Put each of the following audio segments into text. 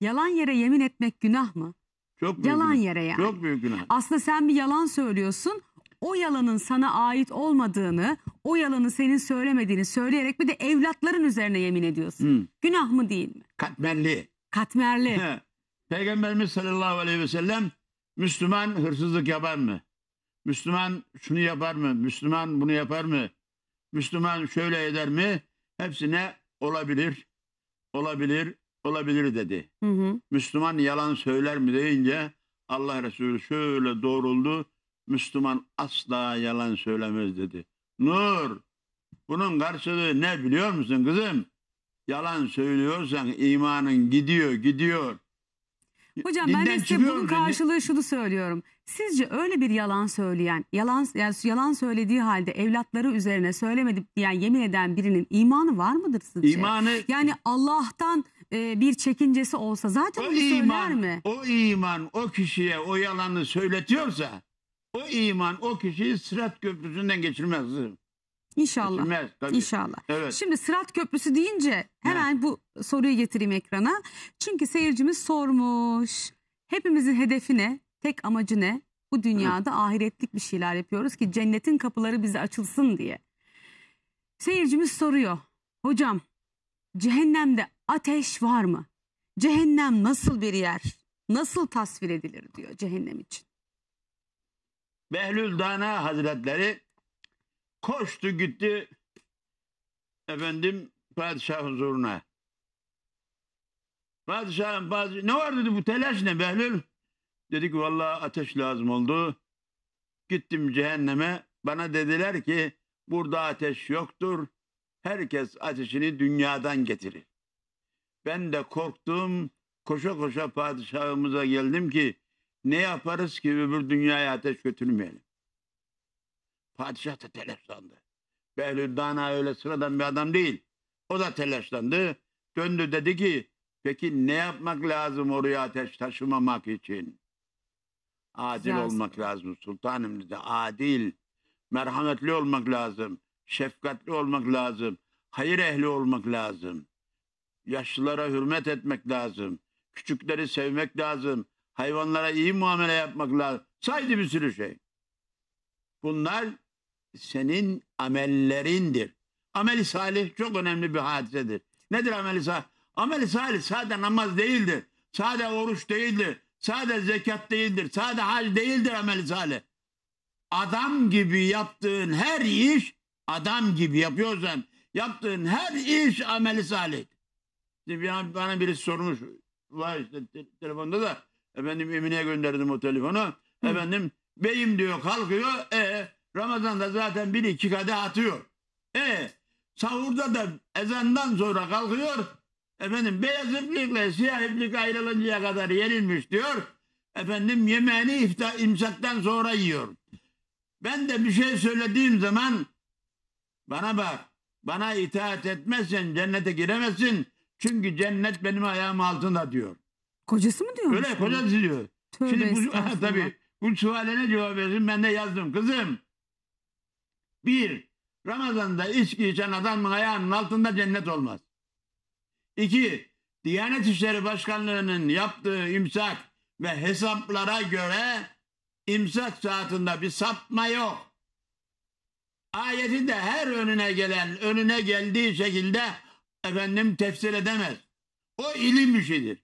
Yalan yere yemin etmek günah mı? Çok büyük yalan günah. yere yani. Çok büyük günah. Aslında sen bir yalan söylüyorsun. O yalanın sana ait olmadığını, o yalanı senin söylemediğini söyleyerek bir de evlatların üzerine yemin ediyorsun. Hı. Hmm. Günah mı değil mi? Katmerli. Katmerli. Peygamberimiz sallallahu aleyhi ve sellem Müslüman hırsızlık yapar mı? Müslüman şunu yapar mı? Müslüman bunu yapar mı? Müslüman şöyle eder mi? Hepsine olabilir, olabilir, olabilir dedi. Hı hı. Müslüman yalan söyler mi deyince Allah Resulü şöyle doğruldu. Müslüman asla yalan söylemez dedi. Nur bunun karşılığı ne biliyor musun kızım? Yalan söylüyorsan imanın gidiyor gidiyor. Hocam Dinden ben de size bunun karşılığı şunu söylüyorum. Sizce öyle bir yalan söyleyen, yalan yani yalan söylediği halde evlatları üzerine söylemedi yani yemin eden birinin imanı var mıdır sizce? İmanı yani Allah'tan e, bir çekincesi olsa zaten o onu söyler mi? O iman o kişiye o yalanı söyletiyorsa o iman o kişiyi sırat köprüsünden geçirmez. İnşallah. Geçirmez, tabii. İnşallah. Evet. Şimdi sırat köprüsü deyince hemen ha. bu soruyu getireyim ekrana. Çünkü seyircimiz sormuş. Hepimizin hedefi ne? Tek amacı ne? Bu dünyada Hı. ahiretlik bir şeyler yapıyoruz ki cennetin kapıları bize açılsın diye. Seyircimiz soruyor. Hocam cehennemde ateş var mı? Cehennem nasıl bir yer? Nasıl tasvir edilir diyor cehennem için. Behlül Dana Hazretleri koştu gitti efendim padişahın huzuruna. Padişahın bazı ne var dedi bu telaş ne Behlül? Dedi ki vallahi ateş lazım oldu. Gittim cehenneme. Bana dediler ki burada ateş yoktur. Herkes ateşini dünyadan getirir. Ben de korktum. Koşa koşa padişahımıza geldim ki ne yaparız ki öbür dünyaya ateş götürmeyelim. Padişah da telaşlandı. Behlül Dana öyle sıradan bir adam değil. O da telaşlandı. Döndü dedi ki peki ne yapmak lazım oraya ateş taşımamak için? Adil lazım. olmak lazım sultanım dedi. Adil, merhametli olmak lazım. Şefkatli olmak lazım. Hayır ehli olmak lazım. Yaşlılara hürmet etmek lazım. Küçükleri sevmek lazım. Hayvanlara iyi muamele yapmak lazım. Saydı bir sürü şey. Bunlar senin amellerindir. Ameli salih çok önemli bir hadisedir. Nedir ameli salih? Ameli salih sadece namaz değildir. sade oruç değildir. sade zekat değildir. sade hal değildir ameli salih. Adam gibi yaptığın her iş adam gibi yapıyorsan yaptığın her iş ameli salih bana birisi sormuş. vay işte te telefonda da efendim Emine'ye gönderdim o telefonu. Hı. Efendim beyim diyor kalkıyor. E Ramazan'da zaten bir iki kadeh atıyor. E sahurda da ezandan sonra kalkıyor. Efendim beyaz iplikle siyah iplik ayrılıncaya kadar yenilmiş diyor. Efendim yemeğini iftar, imsaktan sonra yiyor. Ben de bir şey söylediğim zaman bana bak bana itaat etmezsen cennete giremezsin. Çünkü cennet benim ayağım altında diyor. Kocası mı diyor? Öyle kocası diyor. Tövbe Şimdi bu tabii bu suale ne cevap versin ben de yazdım. Kızım bir Ramazan'da içki içen adamın ayağının altında cennet olmaz. İki Diyanet İşleri Başkanlığı'nın yaptığı imsak ve hesaplara göre imsak saatinde bir sapma yok. Ayeti de her önüne gelen önüne geldiği şekilde efendim tefsir edemez. O ilim bir şeydir.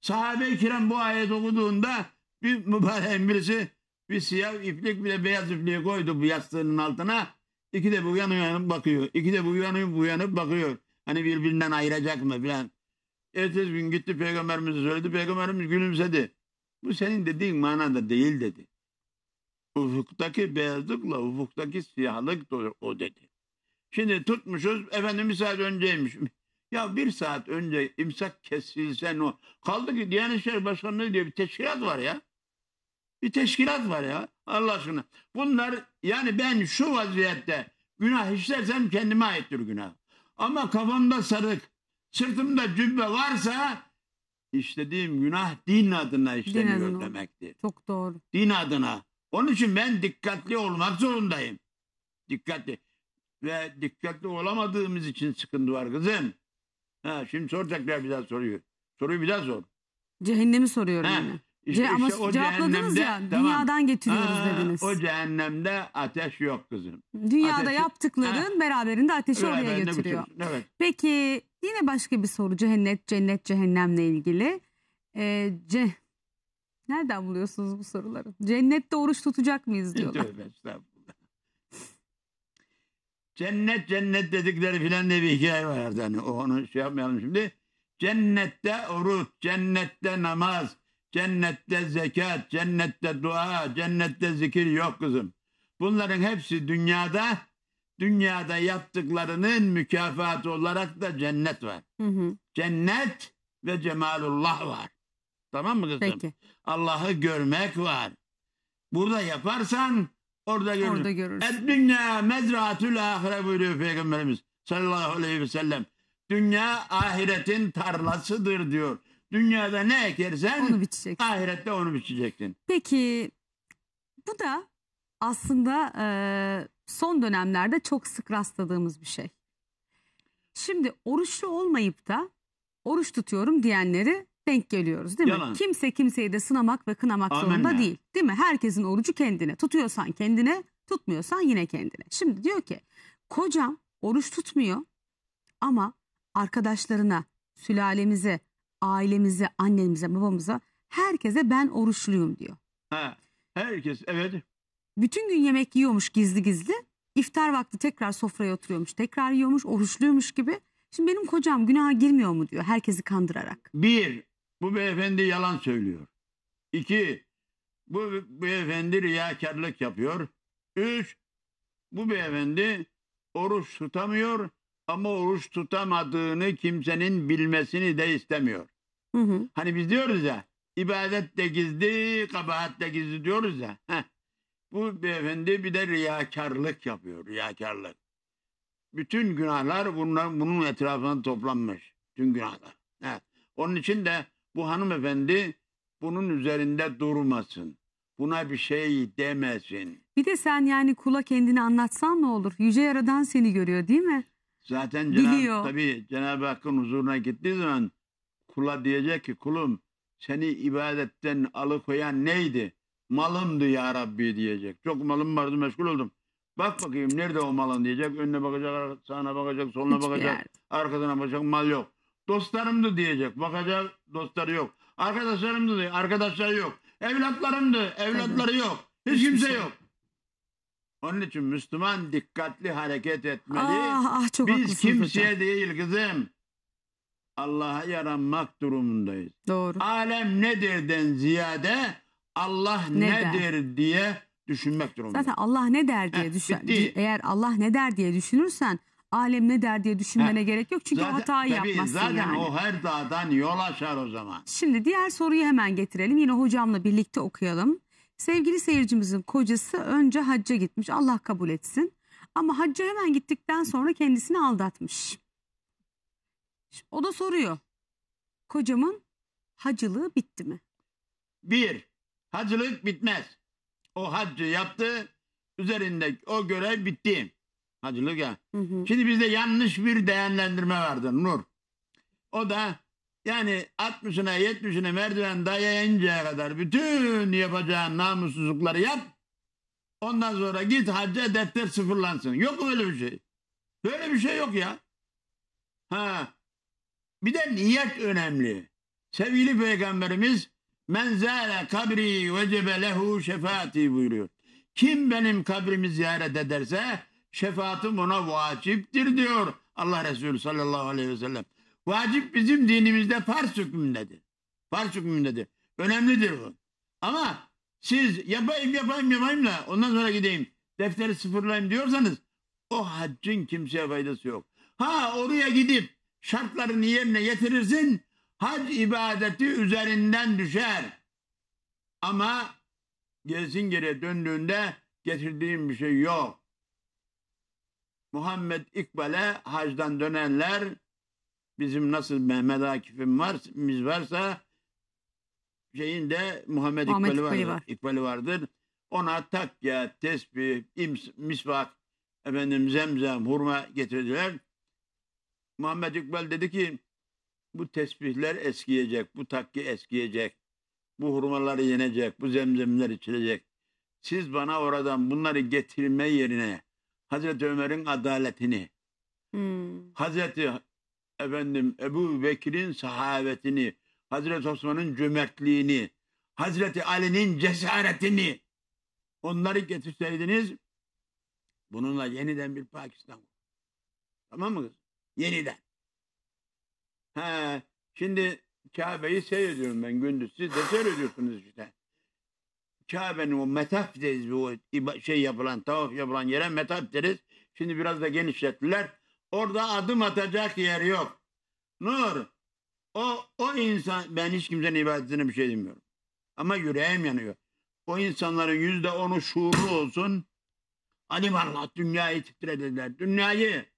Sahabe-i kiram bu ayet okuduğunda bir mübarek birisi bir siyah iplik bile beyaz ipliği koydu bu yastığının altına. İki de bu yana uyanıp bakıyor. İki de bu yana uyanıp bakıyor. Hani birbirinden ayıracak mı filan. Ertesi gün gitti peygamberimize söyledi. Peygamberimiz gülümsedi. Bu senin dediğin manada değil dedi. Ufuktaki beyazlıkla ufuktaki siyahlık o dedi. Şimdi tutmuşuz efendim bir saat önceymiş. Ya bir saat önce imsak kesilse ne Kaldı ki Diyanet İşleri Başkanlığı diye bir teşkilat var ya. Bir teşkilat var ya Allah aşkına. Bunlar yani ben şu vaziyette günah işlersem kendime aittir günah. Ama kafamda sarık, sırtımda cübbe varsa işlediğim günah din adına işleniyor din adına. demektir. Çok doğru. Din adına. Onun için ben dikkatli olmak zorundayım. Dikkatli ve dikkatli olamadığımız için sıkıntı var kızım. Ha, şimdi soracaklar bir daha soruyu. Soruyu bir daha sor. Cehennemi soruyorum Ha, yani. İşte, Ce- ama işte o cevapladınız cehennemde- ya tamam. dünyadan getiriyoruz Ha, dediniz. O cehennemde ateş yok kızım. Dünyada ateşi- yaptıkların beraberinde ateşi Beraberinde oraya getiriyor. Şey- evet. Peki yine başka bir soru cehennet cennet cehennemle ilgili. Ee, ce- Nereden buluyorsunuz bu soruları? Cennette oruç tutacak mıyız diyorlar. Tövbe Cennet cennet dedikleri filan diye bir hikaye var yani. Onu şey yapmayalım şimdi. Cennette oruç, cennette namaz, cennette zekat, cennette dua, cennette zikir yok kızım. Bunların hepsi dünyada dünyada yaptıklarının mükafatı olarak da cennet var. Hı hı. Cennet ve cemalullah var. Tamam mı kızım? Allah'ı görmek var. Burada yaparsan Orada görürüz. Orada görürüz. Et dünya mezraatül ahire buyuruyor Peygamberimiz sallallahu aleyhi ve sellem. Dünya ahiretin tarlasıdır diyor. Dünyada ne ekersen onu ahirette onu biçeceksin. Peki bu da aslında e, son dönemlerde çok sık rastladığımız bir şey. Şimdi oruçlu olmayıp da oruç tutuyorum diyenleri denk geliyoruz değil mi? Kimse kimseyi de sınamak ve kınamak Amenna. zorunda değil. Değil mi? Herkesin orucu kendine. Tutuyorsan kendine, tutmuyorsan yine kendine. Şimdi diyor ki kocam oruç tutmuyor ama arkadaşlarına, sülalemize, ailemize, annemize, babamıza herkese ben oruçluyum diyor. Ha, herkes evet. Bütün gün yemek yiyormuş gizli gizli. İftar vakti tekrar sofraya oturuyormuş, tekrar yiyormuş, oruçluymuş gibi. Şimdi benim kocam günaha girmiyor mu diyor herkesi kandırarak. Bir, bu beyefendi yalan söylüyor. İki, bu beyefendi riyakarlık yapıyor. Üç, bu beyefendi oruç tutamıyor ama oruç tutamadığını kimsenin bilmesini de istemiyor. Hı hı. Hani biz diyoruz ya, ibadet de gizli, kabahat de gizli diyoruz ya. Heh. Bu beyefendi bir de riyakarlık yapıyor, riyakarlık. Bütün günahlar bunun etrafına toplanmış. Bütün günahlar. Evet. Onun için de bu hanımefendi bunun üzerinde durmasın. Buna bir şey demesin. Bir de sen yani kula kendini anlatsan ne olur? Yüce Yaradan seni görüyor değil mi? Zaten Cenab tabii Cenab-ı Hakk'ın huzuruna gittiği zaman kula diyecek ki kulum seni ibadetten alıkoyan neydi? Malımdı ya Rabbi diyecek. Çok malım vardı meşgul oldum. Bak bakayım nerede o malın diyecek. Önüne bakacak, sağına bakacak, soluna Hiçbir bakacak, yerde. arkasına bakacak mal yok. Dostlarımdı diyecek. Bakacak dostları yok. Arkadaşlarımdı diye arkadaşları yok. Evlatlarımdı evlatları yok. Hiç kimse şey yok. Onun için Müslüman dikkatli hareket etmeli. Ah, ah, çok Biz haklısınız kimseye hocam. değil kızım. Allah'a yaranmak durumundayız. Doğru. Alem nedirden ziyade Allah ne nedir der? diye düşünmek durumundayız. Zaten Allah ne der diye düşün. Eğer Allah ne der diye düşünürsen alem ne der diye düşünmene Heh. gerek yok. Çünkü zaten, hatayı tabii, yapmazsın zaten yani. Zaten o her dağdan yol açar o zaman. Şimdi diğer soruyu hemen getirelim. Yine hocamla birlikte okuyalım. Sevgili seyircimizin kocası önce hacca gitmiş. Allah kabul etsin. Ama hacca hemen gittikten sonra kendisini aldatmış. O da soruyor. Kocamın hacılığı bitti mi? Bir, hacılık bitmez. O haccı yaptı, üzerindeki o görev bitti. Hacı Luka. Hı hı. Şimdi bizde yanlış bir değerlendirme vardı Nur. O da yani 60'ına 70'ine merdiven dayayıncaya kadar bütün yapacağın namussuzlukları yap. Ondan sonra git hacca defter sıfırlansın. Yok öyle bir şey. Böyle bir şey yok ya. Ha. Bir de niyet önemli. Sevgili peygamberimiz men zâle kabri vecebe lehu şefaati buyuruyor. Kim benim kabrimi ziyaret ederse Şefaatim ona vaciptir diyor Allah Resulü sallallahu aleyhi ve sellem. Vacip bizim dinimizde farz hükmündedir. Farz hükmündedir. Önemlidir bu. Ama siz yapayım yapayım yapayım da ondan sonra gideyim defteri sıfırlayayım diyorsanız o haccın kimseye faydası yok. Ha oraya gidip şartlarını yerine getirirsin hac ibadeti üzerinden düşer. Ama gerisin geriye döndüğünde getirdiğin bir şey yok. Muhammed İkbal'e hacdan dönenler bizim nasıl Mehmet Akif'im var, biz varsa şeyin de Muhammed, Muhammed İkbal'i, İkbal'i, vardır. Var. İkbal'i vardır. Ona takya, tesbih, ims, misvak, efendim zemzem, hurma getirdiler. Muhammed İkbal dedi ki bu tesbihler eskiyecek, bu takki eskiyecek, bu hurmaları yenecek, bu zemzemler içilecek. Siz bana oradan bunları getirme yerine Hazreti Ömer'in adaletini, hmm. Hazreti efendim Ebu Bekir'in sahavetini, Hazreti Osman'ın cömertliğini, Hazreti Ali'nin cesaretini onları getirseydiniz bununla yeniden bir Pakistan olur. Tamam mı kız? Yeniden. He, şimdi Kabe'yi seyrediyorum ben gündüz. Siz de seyrediyorsunuz işte. Kabe'nin o metaf deriz o şey yapılan, tavaf yapılan yere metaf deriz. Şimdi biraz da genişlettiler. Orada adım atacak yer yok. Nur. O, o insan, ben hiç kimsenin ibadetine bir şey demiyorum. Ama yüreğim yanıyor. O insanların yüzde onu şuurlu olsun. hadi Allah dünyayı titredirler. Dünyayı